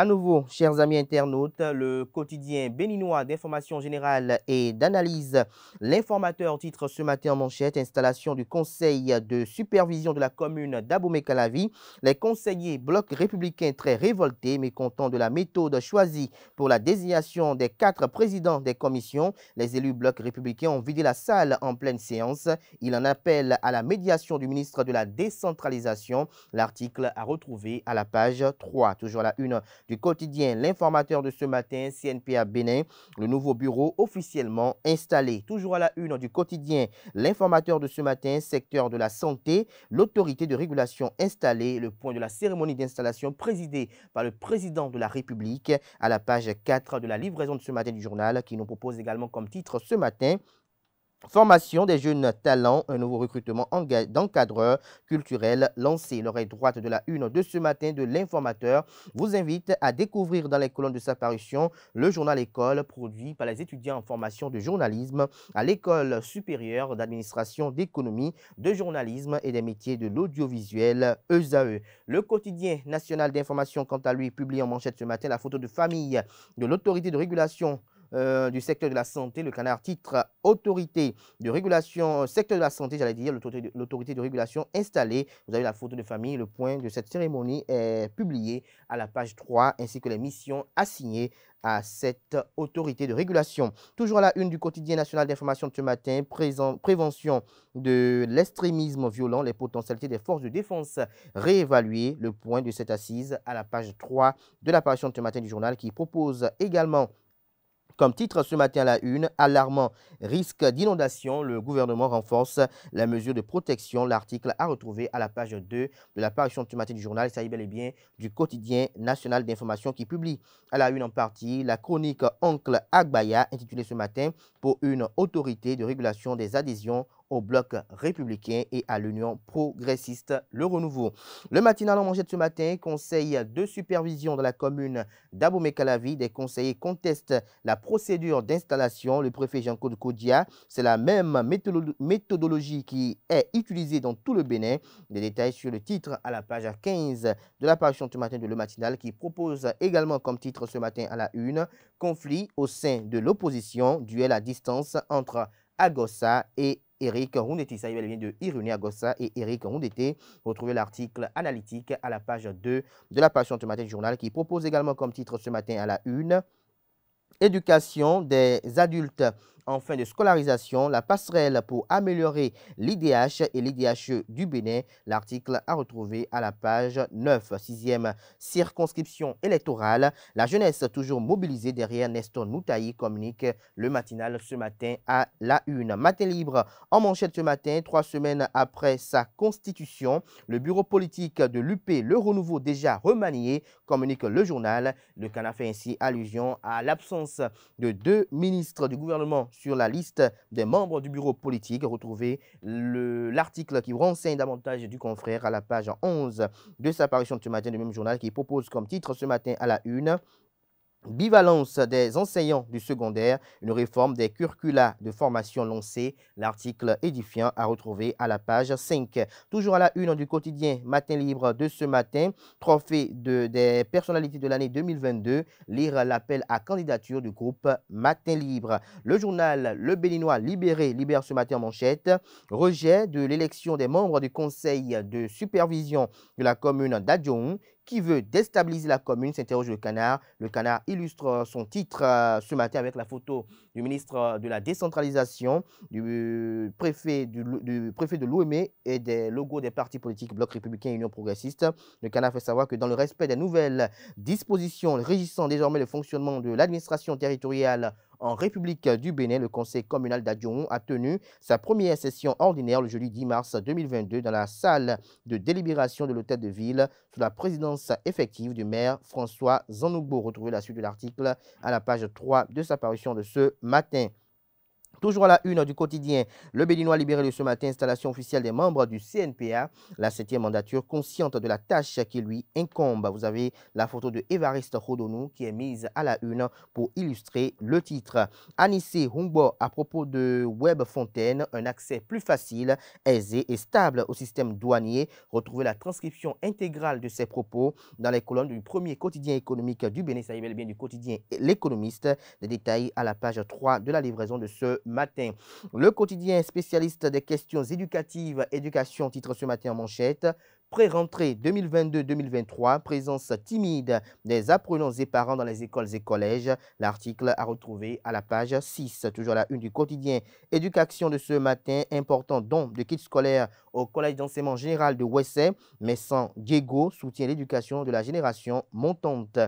À nouveau, chers amis internautes, le quotidien béninois d'information générale et d'analyse. L'informateur titre ce matin en manchette installation du conseil de supervision de la commune d'Abomey-Calavi. Les conseillers blocs républicains très révoltés, mécontents de la méthode choisie pour la désignation des quatre présidents des commissions. Les élus blocs républicains ont vidé la salle en pleine séance. Il en appelle à la médiation du ministre de la décentralisation. L'article à retrouver à la page 3. Toujours la une du quotidien L'informateur de ce matin, CNPA Bénin, le nouveau bureau officiellement installé. Toujours à la une du quotidien L'informateur de ce matin, secteur de la santé, l'autorité de régulation installée, le point de la cérémonie d'installation présidée par le président de la République à la page 4 de la livraison de ce matin du journal qui nous propose également comme titre ce matin Formation des jeunes talents, un nouveau recrutement d'encadreurs culturels lancé. L'oreille droite de la une de ce matin de l'informateur vous invite à découvrir dans les colonnes de sa parution le journal École produit par les étudiants en formation de journalisme à l'École supérieure d'administration d'économie, de journalisme et des métiers de l'audiovisuel ESAE. E. Le quotidien national d'information, quant à lui, publie en manchette ce matin la photo de famille de l'autorité de régulation euh, du secteur de la santé. Le canard titre autorité de régulation, euh, secteur de la santé, j'allais dire, l'autorité de régulation installée. Vous avez la photo de famille. Le point de cette cérémonie est publié à la page 3, ainsi que les missions assignées à cette autorité de régulation. Toujours à la une du quotidien national d'information de ce matin, prévention de l'extrémisme violent, les potentialités des forces de défense réévaluées, le point de cette assise à la page 3 de l'apparition de ce matin du journal qui propose également comme titre ce matin à la une, alarmant risque d'inondation, le gouvernement renforce la mesure de protection. L'article à retrouver à la page 2 de la parution du matin du journal. y est bel et bien du quotidien national d'information qui publie à la une en partie la chronique Oncle Agbaya intitulée ce matin pour une autorité de régulation des adhésions au bloc républicain et à l'Union progressiste Le Renouveau. Le matinal en manchette ce matin, conseil de supervision de la commune d'Abomey-Calavi. Des conseillers contestent la procédure d'installation. Le préfet Jean-Claude Kodia, c'est la même méthodologie qui est utilisée dans tout le Bénin. Des détails sur le titre à la page 15 de l'apparition ce du matin de Le Matinal qui propose également comme titre ce matin à la une « Conflit au sein de l'opposition, duel à distance entre Agossa et Eric Roundete. Ça, il vient de Irunia Gossa et Eric Roundete. Retrouvez l'article analytique à la page 2 de la page matin du journal qui propose également comme titre ce matin à la une Éducation des adultes en fin de scolarisation, la passerelle pour améliorer l'IDH et l'IDHE du Bénin. L'article à retrouver à la page 9, Sixième circonscription électorale. La jeunesse toujours mobilisée derrière Nestor Noutaï communique le matinal ce matin à la une. Matin libre en manchette ce matin, trois semaines après sa constitution. Le bureau politique de l'UP, le renouveau déjà remanié, communique le journal. Le canard fait ainsi allusion à l'absence de deux ministres du gouvernement sur la liste des membres du bureau politique. Retrouvez l'article qui renseigne davantage du confrère à la page 11 de sa parution de ce matin du même journal qui propose comme titre ce matin à la une Bivalence des enseignants du secondaire, une réforme des curricula de formation lancée. L'article édifiant à retrouver à la page 5. Toujours à la une du quotidien Matin Libre de ce matin, trophée des personnalités de l'année 2022, lire l'appel à candidature du groupe Matin Libre. Le journal Le Béninois Libéré libère ce matin en manchette. Rejet de l'élection des membres du conseil de supervision de la commune d'Adjoun qui veut déstabiliser la commune, s'interroge le canard. Le canard illustre euh, son titre euh, ce matin avec la photo du ministre euh, de la décentralisation, du euh, préfet, du, préfet de l'OME et des logos des partis politiques Bloc républicain et Union progressiste. Le Canada fait savoir que dans le respect des nouvelles dispositions régissant désormais le fonctionnement de l'administration territoriale en République du Bénin, le conseil communal d'adjuron a tenu sa première session ordinaire le jeudi 10 mars 2022 dans la salle de délibération de l'hôtel de ville sous la présidence effective du maire François Zanoubo. Retrouvez la suite de l'article à la page 3 de sa parution de ce matin Toujours à la une du quotidien, le Béninois libéré de ce matin, installation officielle des membres du CNPA, la septième mandature consciente de la tâche qui lui incombe. Vous avez la photo de Évariste Rodonou qui est mise à la une pour illustrer le titre. Anissé Humbo à propos de Web Fontaine, un accès plus facile, aisé et stable au système douanier. Retrouvez la transcription intégrale de ses propos dans les colonnes du premier quotidien économique du Bénin, ça y est bien du quotidien L'économiste. Des détails à la page 3 de la livraison de ce le matin. Le quotidien spécialiste des questions éducatives, éducation, titre ce matin en manchette. Pré-rentrée 2022-2023, présence timide des apprenants et parents dans les écoles et collèges. L'article à retrouver à la page 6, toujours la une du quotidien. Éducation de ce matin, important don de kits scolaires au Collège d'enseignement général de Wesset, mais sans Diego, soutient l'éducation de la génération montante.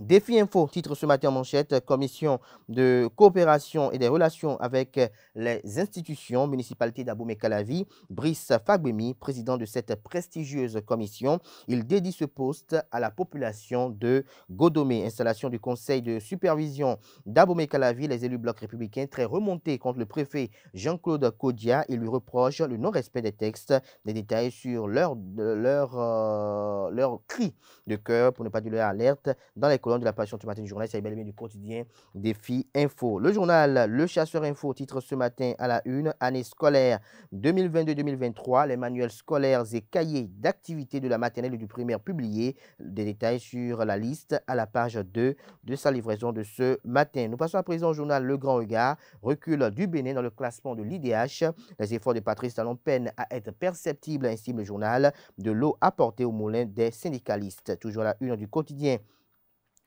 Défi Info titre ce matin en manchette, commission de coopération et des relations avec les institutions, municipalité d'Abomey-Calavi, Brice Fagbemi, président de cette prestigieuse commission. Il dédie ce poste à la population de Godomé. Installation du conseil de supervision d'Abomey-Calavi, les élus blocs républicains très remontés contre le préfet Jean-Claude Kodia. il lui reproche le non-respect des textes, des détails sur leur, leur, euh, leur cri de cœur, pour ne pas dire leur alerte, dans les de la passion du matin du journal, c'est du quotidien Défi Info. Le journal Le Chasseur Info titre ce matin à la une année scolaire 2022-2023, les manuels scolaires et cahiers d'activités de la maternelle et du primaire publiés. Des détails sur la liste à la page 2 de sa livraison de ce matin. Nous passons à présent au journal Le Grand Regard, recul du Bénin dans le classement de l'IDH. Les efforts de Patrice Talon peinent à être perceptibles, ainsi le journal, de l'eau apportée au moulin des syndicalistes. Toujours à la une du quotidien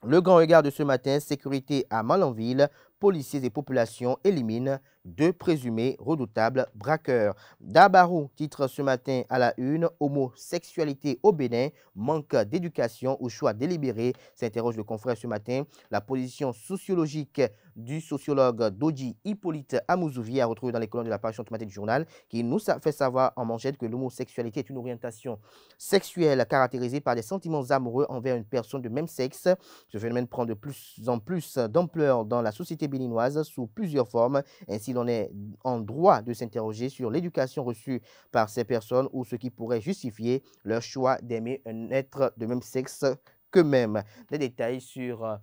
le grand regard de ce matin, sécurité à Malanville, policiers et populations éliminent deux présumés redoutables braqueurs. Dabarou titre ce matin à la une Homosexualité au Bénin, manque d'éducation ou choix délibéré, s'interroge le confrère ce matin. La position sociologique du sociologue Dodi Hippolyte Amouzouvi a retrouvé dans les colonnes de la page ce matin du journal qui nous fait savoir en manchette que l'homosexualité est une orientation sexuelle caractérisée par des sentiments amoureux envers une personne de même sexe. Ce phénomène prend de plus en plus d'ampleur dans la société béninoise sous plusieurs formes. Ainsi, l'on est en droit de s'interroger sur l'éducation reçue par ces personnes ou ce qui pourrait justifier leur choix d'aimer un être de même sexe qu'eux-mêmes. Des détails sur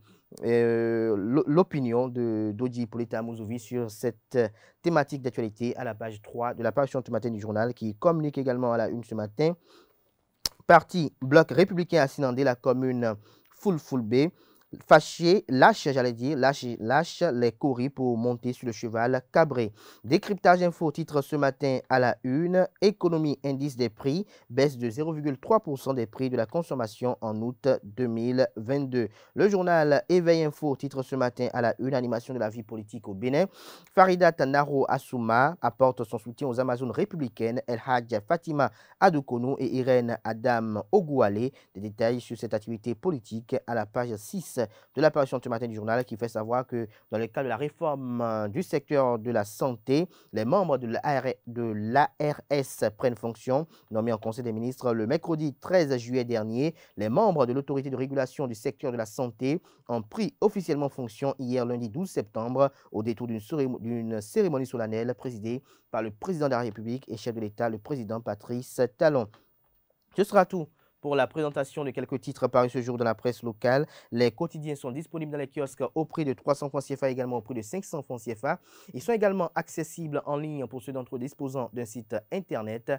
euh, l'opinion de d'Odi Polita Mouzouvi sur cette thématique d'actualité à la page 3 de la page ce matin du journal qui communique également à la une ce matin. Parti bloc républicain assinandé la commune b Fâché lâche, j'allais dire, lâche, lâche les courriers pour monter sur le cheval cabré. Décryptage info titre ce matin à la une. Économie indice des prix baisse de 0,3% des prix de la consommation en août 2022. Le journal Éveil info titre ce matin à la une. Animation de la vie politique au Bénin. Farida Tanaro Asuma apporte son soutien aux Amazones républicaines. El Hadja Fatima Adoukonou et Irène Adam Ogouale. Des détails sur cette activité politique à la page 6 de l'apparition ce matin du journal qui fait savoir que dans le cadre de la réforme euh, du secteur de la santé, les membres de l'ARS e, prennent fonction. Nommés en Conseil des ministres le mercredi 13 juillet dernier, les membres de l'autorité de régulation du secteur de la santé ont pris officiellement fonction hier lundi 12 septembre au détour d'une cérémonie solennelle présidée par le président de la République et chef de l'État, le président Patrice Talon. Ce sera tout pour la présentation de quelques titres parus ce jour dans la presse locale. Les quotidiens sont disponibles dans les kiosques au prix de 300 francs CFA, également au prix de 500 francs CFA. Ils sont également accessibles en ligne pour ceux d'entre eux disposant d'un site internet.